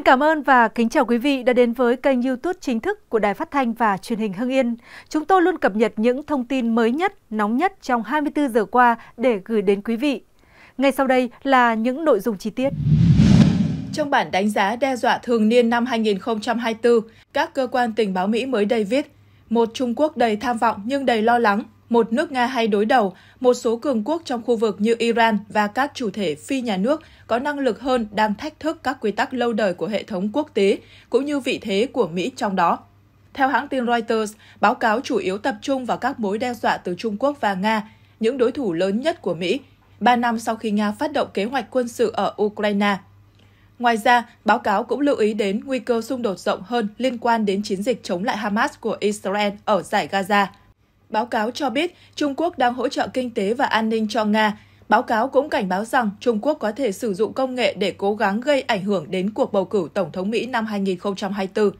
Xin cảm ơn và kính chào quý vị đã đến với kênh youtube chính thức của Đài Phát Thanh và Truyền hình Hưng Yên. Chúng tôi luôn cập nhật những thông tin mới nhất, nóng nhất trong 24 giờ qua để gửi đến quý vị. Ngay sau đây là những nội dung chi tiết. Trong bản đánh giá đe dọa thường niên năm 2024, các cơ quan tình báo Mỹ mới đây viết, một Trung Quốc đầy tham vọng nhưng đầy lo lắng một nước Nga hay đối đầu, một số cường quốc trong khu vực như Iran và các chủ thể phi nhà nước có năng lực hơn đang thách thức các quy tắc lâu đời của hệ thống quốc tế, cũng như vị thế của Mỹ trong đó. Theo hãng tin Reuters, báo cáo chủ yếu tập trung vào các mối đe dọa từ Trung Quốc và Nga, những đối thủ lớn nhất của Mỹ, ba năm sau khi Nga phát động kế hoạch quân sự ở Ukraine. Ngoài ra, báo cáo cũng lưu ý đến nguy cơ xung đột rộng hơn liên quan đến chiến dịch chống lại Hamas của Israel ở giải Gaza – Báo cáo cho biết Trung Quốc đang hỗ trợ kinh tế và an ninh cho Nga. Báo cáo cũng cảnh báo rằng Trung Quốc có thể sử dụng công nghệ để cố gắng gây ảnh hưởng đến cuộc bầu cử Tổng thống Mỹ năm 2024.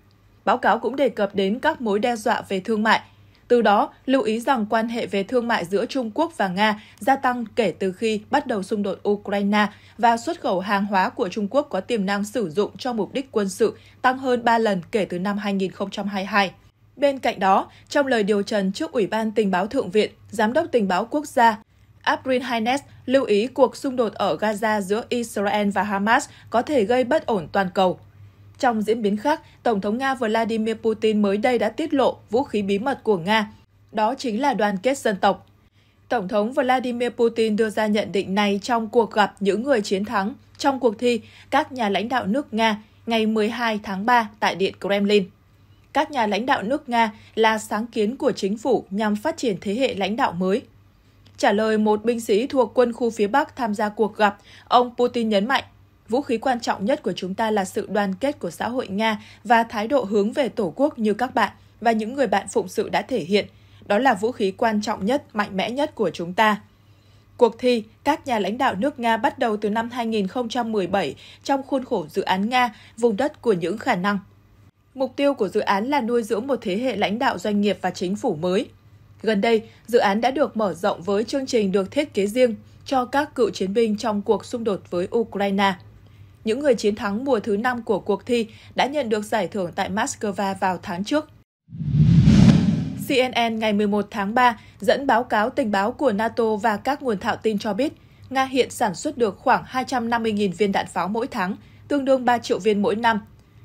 Báo cáo cũng đề cập đến các mối đe dọa về thương mại. Từ đó, lưu ý rằng quan hệ về thương mại giữa Trung Quốc và Nga gia tăng kể từ khi bắt đầu xung đột Ukraine và xuất khẩu hàng hóa của Trung Quốc có tiềm năng sử dụng cho mục đích quân sự tăng hơn 3 lần kể từ năm 2022. Bên cạnh đó, trong lời điều trần trước Ủy ban Tình báo Thượng viện, Giám đốc Tình báo Quốc gia Abrin Hines lưu ý cuộc xung đột ở Gaza giữa Israel và Hamas có thể gây bất ổn toàn cầu. Trong diễn biến khác, Tổng thống Nga Vladimir Putin mới đây đã tiết lộ vũ khí bí mật của Nga, đó chính là đoàn kết dân tộc. Tổng thống Vladimir Putin đưa ra nhận định này trong cuộc gặp những người chiến thắng trong cuộc thi các nhà lãnh đạo nước Nga ngày 12 tháng 3 tại Điện Kremlin các nhà lãnh đạo nước Nga là sáng kiến của chính phủ nhằm phát triển thế hệ lãnh đạo mới. Trả lời một binh sĩ thuộc quân khu phía Bắc tham gia cuộc gặp, ông Putin nhấn mạnh, vũ khí quan trọng nhất của chúng ta là sự đoàn kết của xã hội Nga và thái độ hướng về Tổ quốc như các bạn và những người bạn phụng sự đã thể hiện. Đó là vũ khí quan trọng nhất, mạnh mẽ nhất của chúng ta. Cuộc thi, các nhà lãnh đạo nước Nga bắt đầu từ năm 2017 trong khuôn khổ dự án Nga, vùng đất của những khả năng. Mục tiêu của dự án là nuôi dưỡng một thế hệ lãnh đạo doanh nghiệp và chính phủ mới. Gần đây, dự án đã được mở rộng với chương trình được thiết kế riêng cho các cựu chiến binh trong cuộc xung đột với Ukraine. Những người chiến thắng mùa thứ 5 của cuộc thi đã nhận được giải thưởng tại Moscow vào tháng trước. CNN ngày 11 tháng 3 dẫn báo cáo tình báo của NATO và các nguồn thạo tin cho biết, Nga hiện sản xuất được khoảng 250.000 viên đạn pháo mỗi tháng, tương đương 3 triệu viên mỗi năm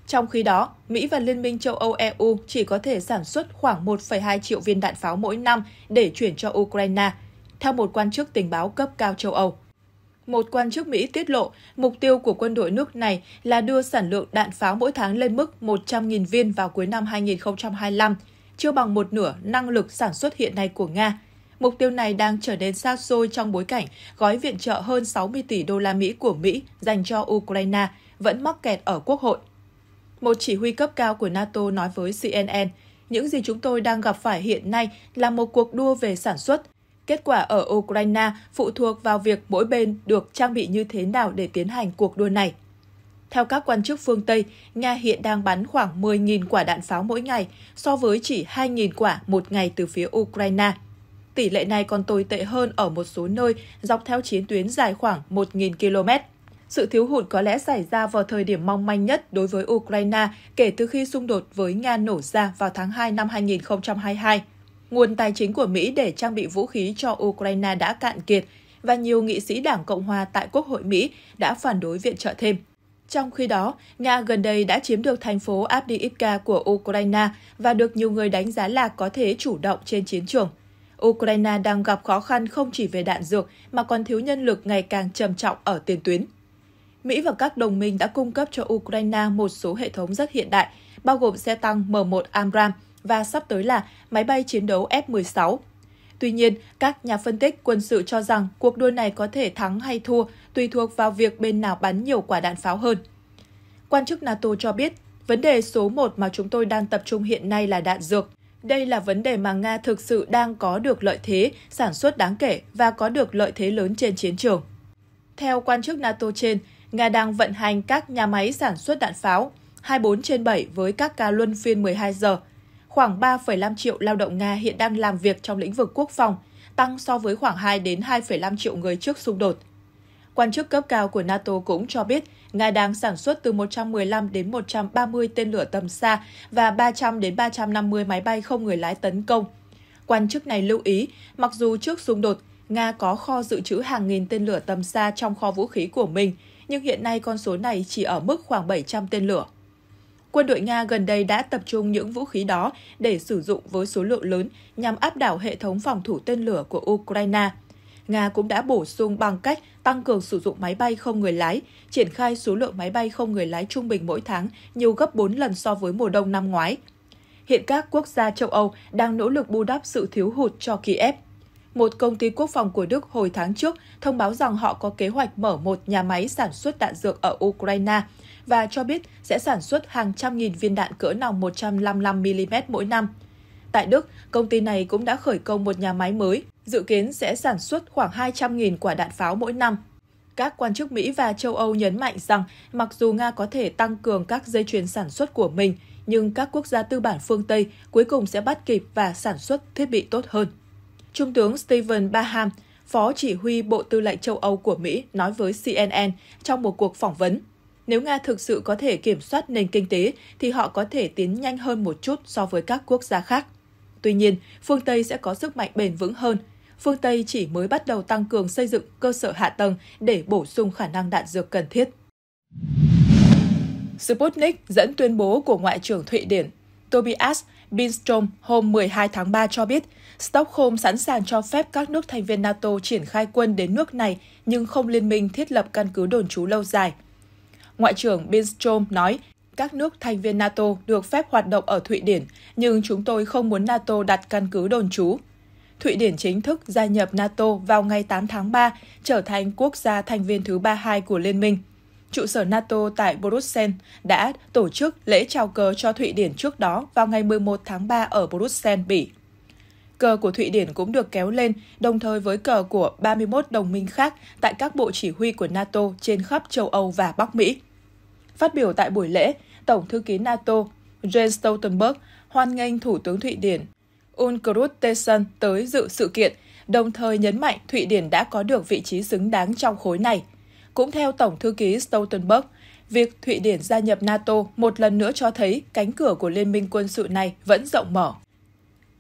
trong khi đó, Mỹ và Liên minh châu Âu EU chỉ có thể sản xuất khoảng 1,2 triệu viên đạn pháo mỗi năm để chuyển cho Ukraine, theo một quan chức tình báo cấp cao châu Âu. Một quan chức Mỹ tiết lộ, mục tiêu của quân đội nước này là đưa sản lượng đạn pháo mỗi tháng lên mức 100.000 viên vào cuối năm 2025, chưa bằng một nửa năng lực sản xuất hiện nay của Nga. Mục tiêu này đang trở nên xa xôi trong bối cảnh gói viện trợ hơn 60 tỷ đô la Mỹ của Mỹ dành cho Ukraine vẫn mắc kẹt ở quốc hội một chỉ huy cấp cao của NATO nói với CNN, những gì chúng tôi đang gặp phải hiện nay là một cuộc đua về sản xuất. Kết quả ở Ukraine phụ thuộc vào việc mỗi bên được trang bị như thế nào để tiến hành cuộc đua này. Theo các quan chức phương Tây, Nga hiện đang bắn khoảng 10.000 quả đạn pháo mỗi ngày, so với chỉ 2.000 quả một ngày từ phía Ukraine. Tỷ lệ này còn tồi tệ hơn ở một số nơi dọc theo chiến tuyến dài khoảng 1.000 km. Sự thiếu hụt có lẽ xảy ra vào thời điểm mong manh nhất đối với Ukraine kể từ khi xung đột với Nga nổ ra vào tháng 2 năm 2022. Nguồn tài chính của Mỹ để trang bị vũ khí cho Ukraine đã cạn kiệt và nhiều nghị sĩ Đảng Cộng hòa tại Quốc hội Mỹ đã phản đối viện trợ thêm. Trong khi đó, Nga gần đây đã chiếm được thành phố Avdiivka của Ukraine và được nhiều người đánh giá là có thể chủ động trên chiến trường. Ukraine đang gặp khó khăn không chỉ về đạn dược mà còn thiếu nhân lực ngày càng trầm trọng ở tiền tuyến. Mỹ và các đồng minh đã cung cấp cho Ukraine một số hệ thống rất hiện đại, bao gồm xe tăng M1 Amram và sắp tới là máy bay chiến đấu F-16. Tuy nhiên, các nhà phân tích quân sự cho rằng cuộc đua này có thể thắng hay thua tùy thuộc vào việc bên nào bắn nhiều quả đạn pháo hơn. Quan chức NATO cho biết, vấn đề số một mà chúng tôi đang tập trung hiện nay là đạn dược. Đây là vấn đề mà Nga thực sự đang có được lợi thế, sản xuất đáng kể và có được lợi thế lớn trên chiến trường. Theo quan chức NATO trên, Nga đang vận hành các nhà máy sản xuất đạn pháo 24 trên 7 với các ca luân phiên 12 giờ. Khoảng 3,5 triệu lao động Nga hiện đang làm việc trong lĩnh vực quốc phòng, tăng so với khoảng 2 đến 2,5 triệu người trước xung đột. Quan chức cấp cao của NATO cũng cho biết Nga đang sản xuất từ 115 đến 130 tên lửa tầm xa và 300 đến 350 máy bay không người lái tấn công. Quan chức này lưu ý, mặc dù trước xung đột, Nga có kho dự trữ hàng nghìn tên lửa tầm xa trong kho vũ khí của mình, nhưng hiện nay con số này chỉ ở mức khoảng 700 tên lửa. Quân đội Nga gần đây đã tập trung những vũ khí đó để sử dụng với số lượng lớn nhằm áp đảo hệ thống phòng thủ tên lửa của Ukraine. Nga cũng đã bổ sung bằng cách tăng cường sử dụng máy bay không người lái, triển khai số lượng máy bay không người lái trung bình mỗi tháng nhiều gấp 4 lần so với mùa đông năm ngoái. Hiện các quốc gia châu Âu đang nỗ lực bù đắp sự thiếu hụt cho Kiev một công ty quốc phòng của Đức hồi tháng trước thông báo rằng họ có kế hoạch mở một nhà máy sản xuất đạn dược ở Ukraine và cho biết sẽ sản xuất hàng trăm nghìn viên đạn cỡ nòng 155mm mỗi năm. Tại Đức, công ty này cũng đã khởi công một nhà máy mới, dự kiến sẽ sản xuất khoảng 200.000 quả đạn pháo mỗi năm. Các quan chức Mỹ và châu Âu nhấn mạnh rằng mặc dù Nga có thể tăng cường các dây chuyền sản xuất của mình, nhưng các quốc gia tư bản phương Tây cuối cùng sẽ bắt kịp và sản xuất thiết bị tốt hơn. Trung tướng Stephen Baham, Phó Chỉ huy Bộ Tư lệnh châu Âu của Mỹ nói với CNN trong một cuộc phỏng vấn. Nếu Nga thực sự có thể kiểm soát nền kinh tế, thì họ có thể tiến nhanh hơn một chút so với các quốc gia khác. Tuy nhiên, phương Tây sẽ có sức mạnh bền vững hơn. Phương Tây chỉ mới bắt đầu tăng cường xây dựng cơ sở hạ tầng để bổ sung khả năng đạn dược cần thiết. Sputnik dẫn tuyên bố của Ngoại trưởng Thụy Điển Tobias Binstrom hôm 12 tháng 3 cho biết Stockholm sẵn sàng cho phép các nước thành viên NATO triển khai quân đến nước này nhưng không liên minh thiết lập căn cứ đồn trú lâu dài. Ngoại trưởng Binstrom nói, các nước thành viên NATO được phép hoạt động ở Thụy Điển, nhưng chúng tôi không muốn NATO đặt căn cứ đồn trú. Thụy Điển chính thức gia nhập NATO vào ngày 8 tháng 3, trở thành quốc gia thành viên thứ 32 của Liên minh trụ sở NATO tại Bruxelles, đã tổ chức lễ trao cờ cho Thụy Điển trước đó vào ngày 11 tháng 3 ở Bruxelles, Bỉ. Cờ của Thụy Điển cũng được kéo lên đồng thời với cờ của 31 đồng minh khác tại các bộ chỉ huy của NATO trên khắp châu Âu và Bắc Mỹ. Phát biểu tại buổi lễ, Tổng thư ký NATO Jens Stoltenberg hoan nghênh Thủ tướng Thụy Điển Ulkrut Tesson tới dự sự kiện, đồng thời nhấn mạnh Thụy Điển đã có được vị trí xứng đáng trong khối này – cũng theo Tổng thư ký Stoltenberg, việc Thụy Điển gia nhập NATO một lần nữa cho thấy cánh cửa của liên minh quân sự này vẫn rộng mở.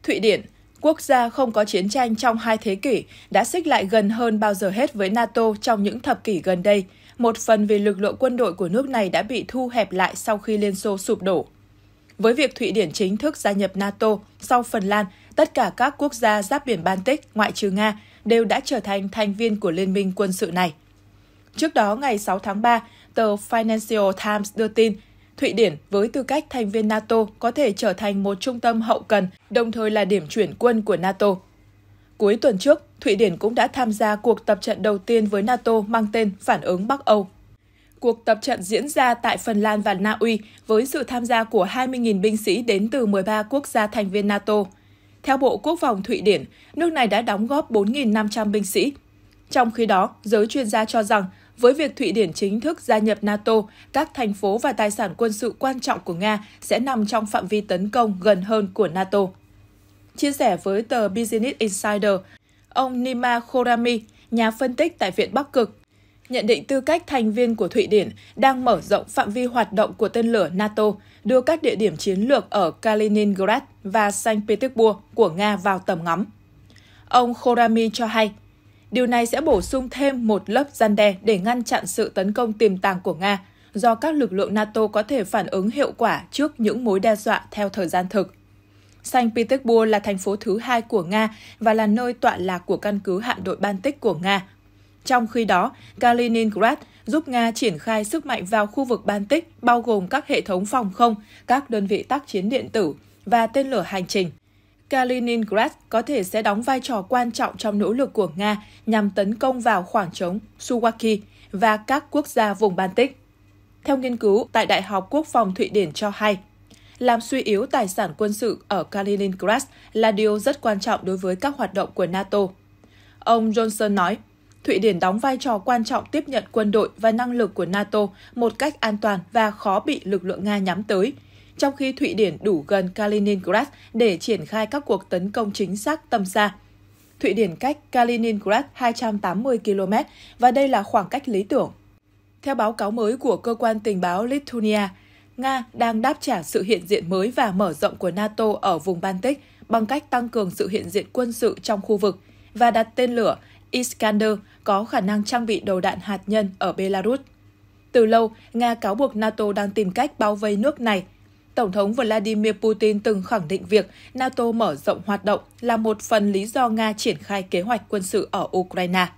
Thụy Điển, quốc gia không có chiến tranh trong hai thế kỷ, đã xích lại gần hơn bao giờ hết với NATO trong những thập kỷ gần đây, một phần vì lực lượng quân đội của nước này đã bị thu hẹp lại sau khi Liên Xô sụp đổ. Với việc Thụy Điển chính thức gia nhập NATO sau Phần Lan, tất cả các quốc gia giáp biển Baltic, ngoại trừ Nga, đều đã trở thành thành viên của liên minh quân sự này. Trước đó, ngày 6 tháng 3, tờ Financial Times đưa tin Thụy Điển với tư cách thành viên NATO có thể trở thành một trung tâm hậu cần, đồng thời là điểm chuyển quân của NATO. Cuối tuần trước, Thụy Điển cũng đã tham gia cuộc tập trận đầu tiên với NATO mang tên Phản ứng Bắc Âu. Cuộc tập trận diễn ra tại Phần Lan và Na Uy với sự tham gia của 20.000 binh sĩ đến từ 13 quốc gia thành viên NATO. Theo Bộ Quốc phòng Thụy Điển, nước này đã đóng góp 4.500 binh sĩ. Trong khi đó, giới chuyên gia cho rằng với việc Thụy Điển chính thức gia nhập NATO, các thành phố và tài sản quân sự quan trọng của Nga sẽ nằm trong phạm vi tấn công gần hơn của NATO. Chia sẻ với tờ Business Insider, ông Nima Khorami, nhà phân tích tại Viện Bắc Cực, nhận định tư cách thành viên của Thụy Điển đang mở rộng phạm vi hoạt động của tên lửa NATO, đưa các địa điểm chiến lược ở Kaliningrad và Saint Petersburg của Nga vào tầm ngắm. Ông Khorami cho hay, Điều này sẽ bổ sung thêm một lớp gian đe để ngăn chặn sự tấn công tiềm tàng của Nga, do các lực lượng NATO có thể phản ứng hiệu quả trước những mối đe dọa theo thời gian thực. Saint Petersburg là thành phố thứ hai của Nga và là nơi tọa lạc của căn cứ hạm đội Baltic của Nga. Trong khi đó, Kaliningrad giúp Nga triển khai sức mạnh vào khu vực Baltic, bao gồm các hệ thống phòng không, các đơn vị tác chiến điện tử và tên lửa hành trình. Kaliningrad có thể sẽ đóng vai trò quan trọng trong nỗ lực của Nga nhằm tấn công vào khoảng trống Suwaki và các quốc gia vùng Baltic. Theo nghiên cứu tại Đại học Quốc phòng Thụy Điển cho hay, làm suy yếu tài sản quân sự ở Kaliningrad là điều rất quan trọng đối với các hoạt động của NATO. Ông Johnson nói, Thụy Điển đóng vai trò quan trọng tiếp nhận quân đội và năng lực của NATO một cách an toàn và khó bị lực lượng Nga nhắm tới, trong khi Thụy Điển đủ gần Kaliningrad để triển khai các cuộc tấn công chính xác tầm xa. Thụy Điển cách Kaliningrad 280 km và đây là khoảng cách lý tưởng. Theo báo cáo mới của cơ quan tình báo Lithuania, Nga đang đáp trả sự hiện diện mới và mở rộng của NATO ở vùng Baltic bằng cách tăng cường sự hiện diện quân sự trong khu vực và đặt tên lửa Iskander có khả năng trang bị đầu đạn hạt nhân ở Belarus. Từ lâu, Nga cáo buộc NATO đang tìm cách bao vây nước này Tổng thống Vladimir Putin từng khẳng định việc NATO mở rộng hoạt động là một phần lý do Nga triển khai kế hoạch quân sự ở Ukraine.